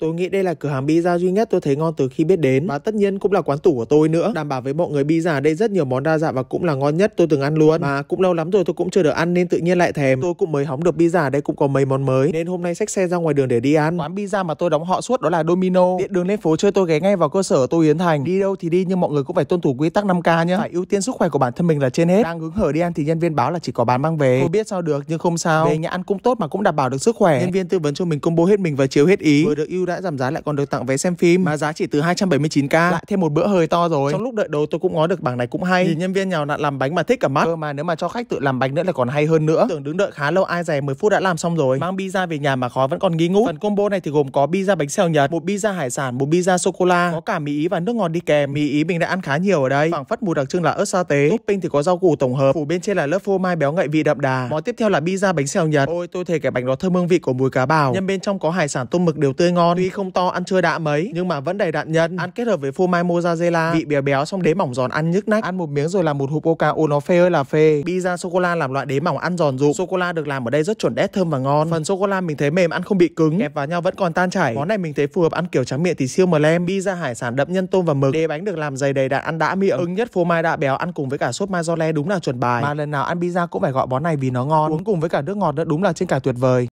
Tôi nghĩ đây là cửa hàng pizza duy nhất tôi thấy ngon từ khi biết đến và tất nhiên cũng là quán tủ của tôi nữa. Đảm bảo với mọi người pizza ở đây rất nhiều món đa dạng và cũng là ngon nhất tôi từng ăn luôn. Mà cũng lâu lắm rồi tôi cũng chưa được ăn nên tự nhiên lại thèm. Tôi cũng mới hóng được pizza ở đây cũng có mấy món mới nên hôm nay xách xe ra ngoài đường để đi ăn. Quán pizza mà tôi đóng họ suốt đó là Domino. Điện đường lên phố chơi tôi ghé ngay vào cơ sở tôi Yến Thành. Đi đâu thì đi nhưng mọi người cũng phải tuân thủ quy tắc 5K nhá. Phải ưu tiên sức khỏe của bản thân mình là trên hết. Đang hứng hở đi ăn thì nhân viên báo là chỉ có bán mang về. Tôi biết sao được nhưng không sao. Về nhà ăn cũng tốt mà cũng đảm bảo được sức khỏe. Nhân viên tư vấn cho mình combo hết mình và chiếu hết ý. Vừa được ưu ưu đãi giảm giá lại còn được tặng vé xem phim mà giá chỉ từ 279k lại thêm một bữa hơi to rồi trong lúc đợi đồ tôi cũng ngó được bảng này cũng hay nhìn nhân viên nhào nặn làm bánh mà thích cả mắt cơ mà nếu mà cho khách tự làm bánh nữa là còn hay hơn nữa tưởng đứng đợi khá lâu ai dè 10 phút đã làm xong rồi mang pizza về nhà mà khó vẫn còn nghi ngút phần combo này thì gồm có pizza bánh xèo nhật một pizza hải sản một pizza sô cô la có cả mì ý và nước ngọt đi kèm mì ý mình đã ăn khá nhiều ở đây phảng phất mùi đặc trưng là ớt sa tế topping thì có rau củ tổng hợp phủ bên trên là lớp phô mai béo ngậy vị đậm đà món tiếp theo là pizza bánh xèo nhật ôi tôi thề cái bánh đó thơm hương vị của mùi cá bào nhân bên trong có hải sản tôm mực đều tươi ngon tuy không to ăn chưa đã mấy nhưng mà vẫn đầy đạn nhân ăn kết hợp với phô mai mozzarella vị béo béo xong đế mỏng giòn ăn nhức nách ăn một miếng rồi làm một hộp coca ô nó phê ơi là phê pizza sô cô la làm loại đế mỏng ăn giòn rụm sô cô la được làm ở đây rất chuẩn đét thơm và ngon phần sô cô la mình thấy mềm ăn không bị cứng kẹp vào nhau vẫn còn tan chảy món này mình thấy phù hợp ăn kiểu tráng miệng thì siêu mờ lem pizza hải sản đậm nhân tôm và mực đế bánh được làm dày đầy đạn ăn đã miệng ứng nhất phô mai đã béo ăn cùng với cả sốt mai do le đúng là chuẩn bài mà lần nào ăn pizza cũng phải gọi món này vì nó ngon uống cùng với cả nước ngọt nữa đúng là trên cả tuyệt vời